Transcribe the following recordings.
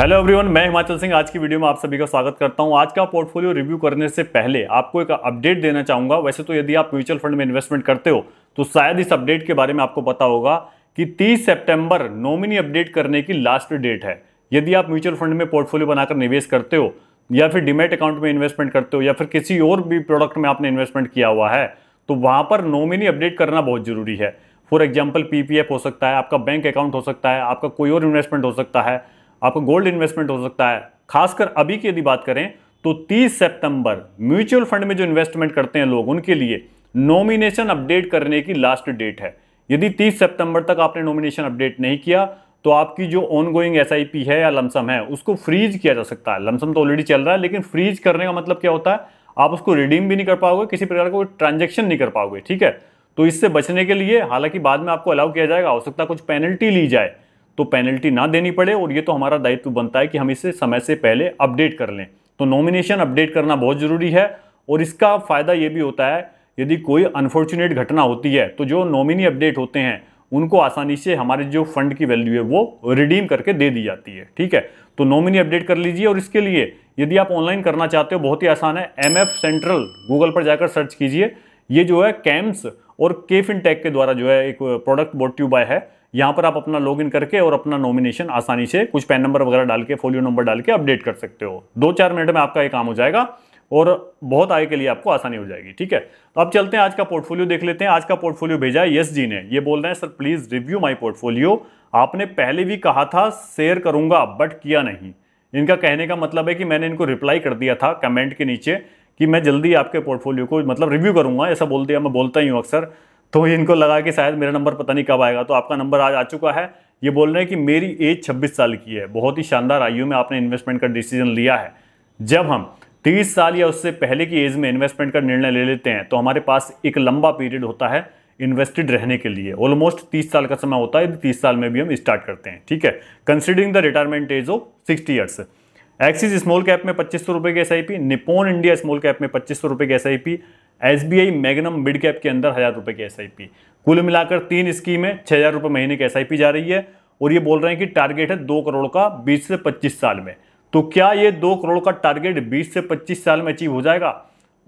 hello everyone मैं हिमाचल सिंह आज की वीडियो में आप सभी का स्वागत करता हूं आज का पोर्टफोलियो रिव्यू करने से पहले आपको एक अपडेट देना चाहूंगा वैसे तो यदि आप म्यूचुअल फंड में इन्वेस्टमेंट करते हो तो शायद इस अपडेट के बारे में आपको पता होगा कि 30 सितंबर नॉमिनी अपडेट करने की लास्ट डेट है यदि आप म्यूचुअल फंड में पोर्टफोलियो बनाकर निवेश करते हो या फिर डिमेट अकाउंट में इन्वेस्टमेंट करते हो या फिर किसी और भी प्रोडक्ट में आपने इन्वेस्टमेंट किया हुआ है तो वहाँ पर नॉमिनी अपडेट करना बहुत ज़रूरी है फॉर एग्जाम्पल पीपीएफ हो सकता है आपका बैंक अकाउंट हो सकता है आपका कोई और इन्वेस्टमेंट हो सकता है आपका गोल्ड इन्वेस्टमेंट हो सकता है खासकर अभी की यदि बात करें तो 30 सितंबर म्यूचुअल फंड में जो इन्वेस्टमेंट करते हैं लोग उनके लिए नॉमिनेशन अपडेट करने की लास्ट डेट है यदि 30 सितंबर तक आपने नॉमिनेशन अपडेट नहीं किया तो आपकी जो ऑनगोइंग एस है या लमसम है उसको फ्रीज किया जा सकता है लमसम तो ऑलरेडी चल रहा है लेकिन फ्रीज करने का मतलब क्या होता है आप उसको रिडीम भी नहीं कर पाओगे किसी प्रकार का ट्रांजेक्शन नहीं कर पाओगे ठीक है तो इससे बचने के लिए हालांकि बाद में आपको अलाउ किया जाएगा हो सकता है कुछ पेनल्टी ली जाए तो पेनल्टी ना देनी पड़े और ये तो हमारा दायित्व बनता है कि हम इसे समय से पहले अपडेट कर लें तो नॉमिनेशन अपडेट करना बहुत ज़रूरी है और इसका फ़ायदा ये भी होता है यदि कोई अनफॉर्चुनेट घटना होती है तो जो नॉमिनी अपडेट होते हैं उनको आसानी से हमारे जो फंड की वैल्यू है वो रिडीम करके दे दी जाती है ठीक है तो नॉमिनी अपडेट कर लीजिए और इसके लिए यदि आप ऑनलाइन करना चाहते हो बहुत ही आसान है एम एफ सेंट्रल गूगल पर जाकर सर्च कीजिए ये जो है कैम्स और इन टेक के द्वारा जो है एक प्रोडक्ट बोट्यूबाई है यहाँ पर आप अपना लॉग इन करके और अपना नॉमिनेशन आसानी से कुछ पैन नंबर वगैरह डाल के फोलियो नंबर डाल के अपडेट कर सकते हो दो चार मिनट में आपका ये काम हो जाएगा और बहुत आय के लिए आपको आसानी हो जाएगी ठीक है तो अब चलते हैं आज का पोर्टफोलियो देख लेते हैं आज का पोर्टफोलियो भेजा है यस जी ने ये बोल रहे हैं sir please review my portfolio आपने पहले भी कहा था शेयर करूंगा बट किया नहीं इनका कहने का मतलब है कि मैंने इनको रिप्लाई कर दिया था कमेंट के नीचे कि मैं जल्दी आपके पोर्टफोलियो को मतलब रिव्यू करूंगा ऐसा बोल दिया मैं बोलता ही हूँ अक्सर तो इनको लगा कि शायद मेरा नंबर पता नहीं कब आएगा तो आपका नंबर आज आ चुका है ये बोल रहे हैं कि मेरी एज 26 साल की है बहुत ही शानदार आयु में आपने इन्वेस्टमेंट का डिसीजन लिया है जब हम 30 साल या उससे पहले की एज में इन्वेस्टमेंट का निर्णय ले लेते हैं तो हमारे पास एक लंबा पीरियड होता है इन्वेस्टेड रहने के लिए ऑलमोस्ट 30 साल का समय होता है तीस साल में भी हम स्टार्ट करते हैं ठीक है considering the retirement age of sixty years Axis small cap में पच्चीस सौ रुपये की S I P Nippon India small cap में पच्चीस सौ रुपये की S I P S B I Magnum mid cap के अंदर हज़ार रुपए की एस आई पी कुल मिलाकर तीन है छह हज़ार रुपए महीने की एस आई पी जा रही है और ये बोल रहे हैं कि टारगेट है दो करोड़ का बीस से पच्चीस साल में तो क्या ये दो करोड़ का टारगेट बीस से पच्चीस साल में अचीव हो जाएगा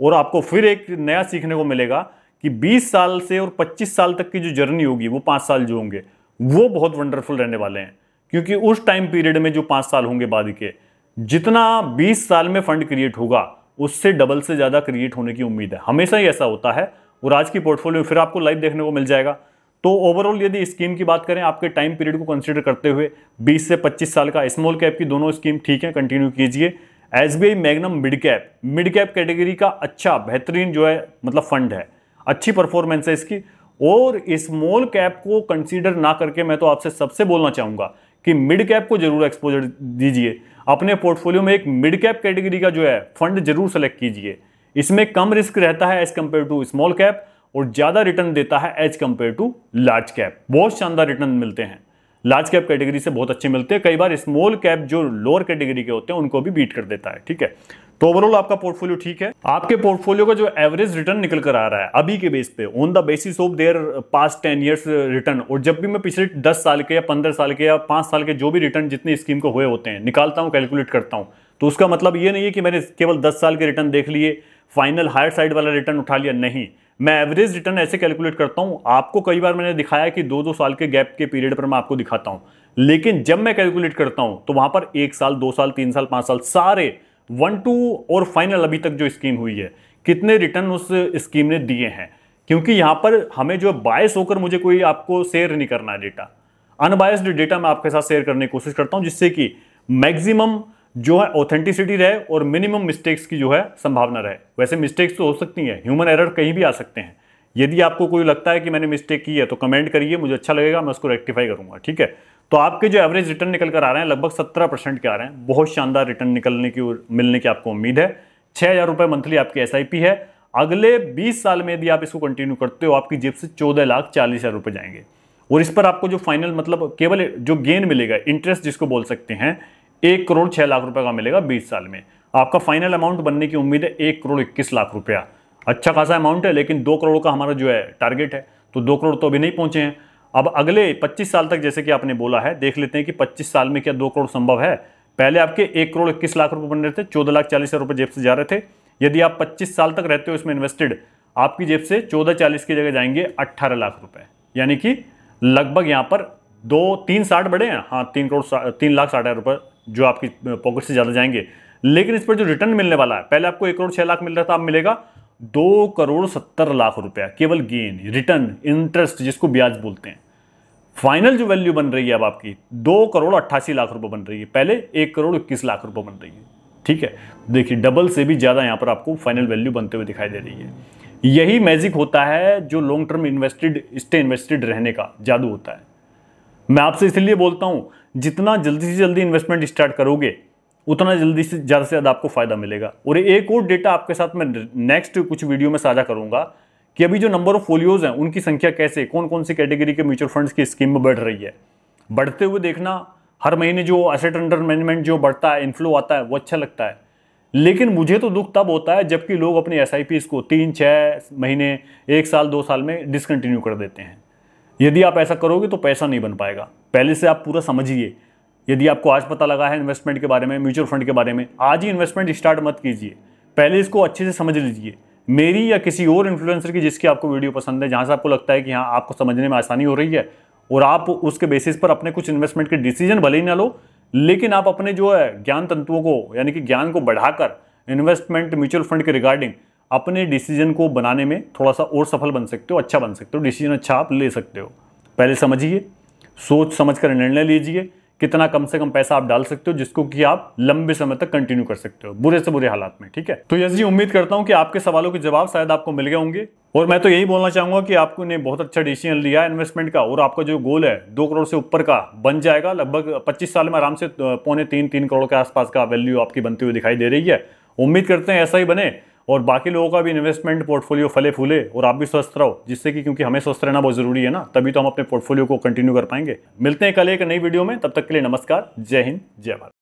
और आपको फिर एक नया सीखने को मिलेगा कि 20 साल से और 25 साल तक की जो जर्नी होगी वो पाँच साल जो होंगे वो बहुत वंडरफुल रहने वाले हैं क्योंकि उस टाइम पीरियड में जो पाँच साल होंगे बाद के जितना 20 साल में फंड क्रिएट होगा उससे डबल से ज़्यादा क्रिएट होने की उम्मीद है हमेशा ही ऐसा होता है और आज की पोर्टफोलियो फिर आपको लाइव देखने को मिल जाएगा तो ओवरऑल यदि स्कीम की बात करें आपके टाइम पीरियड को कंसिडर करते हुए 20 से 25 साल का स्मॉल कैप की दोनों स्कीम ठीक है कंटिन्यू कीजिए S B I Magnum mid cap mid cap category का अच्छा बेहतरीन जो है मतलब फंड है अच्छी परफॉर्मेंस है इसकी और स्मॉल कैप को कंसीडर ना करके मैं तो आपसे सबसे बोलना चाहूँगा कि मिड कैप को जरूर एक्सपोजर दीजिए अपने पोर्टफोलियो में एक मिड कैप कैटेगरी का जो है फंड जरूर सेलेक्ट कीजिए इसमें कम रिस्क रहता है as compare to small cap और ज़्यादा रिटर्न देता है as compare to large cap बहुत शानदार रिटर्न मिलते हैं लार्ज कैप कैटेगरी से बहुत अच्छे मिलते हैं कई बार स्मॉल कैप जो लोअर कैटेगरी के होते हैं उनको भी बीट कर देता है ठीक है तो ओवरऑल आपका पोर्टफोलियो ठीक है आपके पोर्टफोलियो का जो एवरेज रिटर्न निकल कर आ रहा है अभी के बेस पे on the basis of their past ten years return और जब भी मैं पिछले दस साल के या पंद्रह साल के या पांच साल के जो भी रिटर्न जितने स्कीम को हुए होते हैं निकालता हूं कैलकुलेट करता हूं तो उसका मतलब ये नहीं है कि मैंने केवल दस साल के रिटर्न देख लिए फाइनल हायर साइड वाला रिटर्न उठा लिया नहीं मैं एवरेज रिटर्न ऐसे कैलकुलेट करता हूं आपको कई बार मैंने दिखाया कि दो दो साल के गैप के पीरियड पर मैं आपको दिखाता हूं लेकिन जब मैं कैलकुलेट करता हूं तो वहां पर एक साल दो साल तीन साल पांच साल सारे वन टू और फाइनल अभी तक जो स्कीम हुई है कितने रिटर्न उस स्कीम ने दिए हैं क्योंकि यहां पर हमें जो बायस होकर मुझे कोई आपको शेयर नहीं करना है डेटा अनबायस्ड डेटा मैं आपके साथ शेयर करने की कोशिश करता हूं जिससे कि मैक्सिमम जो है ऑथेंटिसिटी रहे और मिनिमम मिस्टेक्स की जो है संभावना रहे वैसे मिस्टेक्स तो हो सकती है ह्यूमन एरर कहीं भी आ सकते हैं यदि आपको कोई लगता है कि मैंने मिस्टेक की है तो कमेंट करिए मुझे अच्छा लगेगा मैं उसको रेक्टिफाई करूंगा ठीक है तो आपके जो एवरेज रिटर्न निकल कर आ रहे हैं लगभग सत्रह परसेंट के आ रहे हैं बहुत शानदार रिटर्न निकलने की मिलने की आपको उम्मीद है छः हज़ार रुपये मंथली आपकी एस है अगले बीस साल में यदि आप इसको कंटिन्यू करते हो आपकी जेब से चौदह लाख चालीस हज़ार रुपये जाएंगे और इस पर आपको जो फाइनल मतलब केवल जो गेन मिलेगा इंटरेस्ट जिसको बोल सकते हैं एक करोड़ छः लाख रुपये का मिलेगा बीस साल में आपका फाइनल अमाउंट बनने की उम्मीद है एक करोड़ इक्कीस लाख रुपया अच्छा खासा अमाउंट है लेकिन दो करोड़ का हमारा जो है टारगेट है तो दो करोड़ तो अभी नहीं पहुंचे हैं अब अगले 25 साल तक जैसे कि आपने बोला है देख लेते हैं कि 25 साल में क्या दो करोड़ संभव है पहले आपके एक करोड़ इक्कीस लाख रुपए बन रहे थे चौदह लाख चालीस हजार रुपये जेब से जा रहे थे यदि आप 25 साल तक रहते हो इसमें इन्वेस्टेड आपकी जेब से चौदह चालीस की जगह जाएंगे अट्ठारह लाख रुपए यानी कि लगभग यहाँ पर दो तीन साठ बढ़े हैं हाँ तीन करोड़ तीन लाख साठ हज़ार रुपये जो आपकी पॉकेट से ज़्यादा जाएंगे लेकिन इस पर जो रिटर्न मिलने वाला है पहले आपको एक करोड़ छः लाख मिल रहा था अब मिलेगा दो करोड़ सत्तर लाख रुपया केवल गेन रिटर्न इंटरेस्ट जिसको ब्याज बोलते हैं फाइनल जो वैल्यू बन रही है अब आपकी दो करोड़ अट्ठासी लाख रुपए बन रही है पहले एक करोड़ इक्कीस लाख रुपए बन रही है ठीक है देखिए डबल से भी ज़्यादा यहां पर आपको फाइनल वैल्यू बनते हुए दिखाई दे रही है यही मैजिक होता है जो long term invested stay invested रहने का जादू होता है मैं आपसे इसलिए बोलता हूं जितना जल्दी से जल्दी इन्वेस्टमेंट स्टार्ट करोगे उतना जल्दी से ज़्यादा से ज़्यादा आपको फ़ायदा मिलेगा और एक और डेटा आपके साथ मैं नेक्स्ट कुछ वीडियो में साझा करूंगा कि अभी जो नंबर ऑफ फोलियोज हैं उनकी संख्या कैसे कौन कौन सी कैटेगरी के म्यूचुअल फंड्स की स्कीम में बढ़ रही है बढ़ते हुए देखना हर महीने जो असेट अंडर मैनेजमेंट जो बढ़ता है इनफ्लो आता है वो अच्छा लगता है लेकिन मुझे तो दुख तब होता है जबकि लोग अपने एस को तीन छः महीने एक साल दो साल में डिसकंटिन्यू कर देते हैं यदि आप ऐसा करोगे तो पैसा नहीं बन पाएगा पहले से आप पूरा समझिए यदि आपको आज पता लगा है इन्वेस्टमेंट के बारे में म्यूचुअल फंड के बारे में आज ही इन्वेस्टमेंट स्टार्ट मत कीजिए पहले इसको अच्छे से समझ लीजिए मेरी या किसी और इन्फ्लुएंसर की जिसकी आपको वीडियो पसंद है जहाँ से आपको लगता है कि हाँ आपको समझने में आसानी हो रही है और आप उसके बेसिस पर अपने कुछ इन्वेस्टमेंट के डिसीजन भले ही ना लो लेकिन आप अपने जो है ज्ञान तंतुओं को यानी कि ज्ञान को बढ़ाकर इन्वेस्टमेंट म्यूचुअल फंड के रिगार्डिंग अपने डिसीजन को बनाने में थोड़ा सा और सफल बन सकते हो अच्छा बन सकते हो डिसीजन अच्छा आप ले सकते हो पहले समझिए सोच समझ कर निर्णय लीजिए कितना कम से कम पैसा आप डाल सकते हो जिसको कि आप लंबे समय तक कंटिन्यू कर सकते हो बुरे से बुरे हालात में ठीक है तो यस जी उम्मीद करता हूँ कि आपके सवालों के जवाब शायद आपको मिल गए होंगे और मैं तो यही बोलना चाहूंगा कि आपको ने बहुत अच्छा डिसीजन लिया इन्वेस्टमेंट का और आपका जो गोल है दो करोड़ से ऊपर का बन जाएगा लगभग पच्चीस साल में आराम से पौने तीन तीन करोड़ के आसपास का वैल्यू आपकी बनती हुई दिखाई दे रही है उम्मीद करते हैं ऐसा ही बने और बाकी लोगों का भी इन्वेस्टमेंट पोर्टफोलियो फले फूले और आप भी स्वस्थ रहो जिससे कि क्योंकि हमें स्वस्थ रहना बहुत ज़रूरी है ना तभी तो हम अपने पोर्टफोलियो को कंटिन्यू कर पाएंगे मिलते हैं कल एक नई वीडियो में तब तक के लिए नमस्कार जय हिंद जय भारत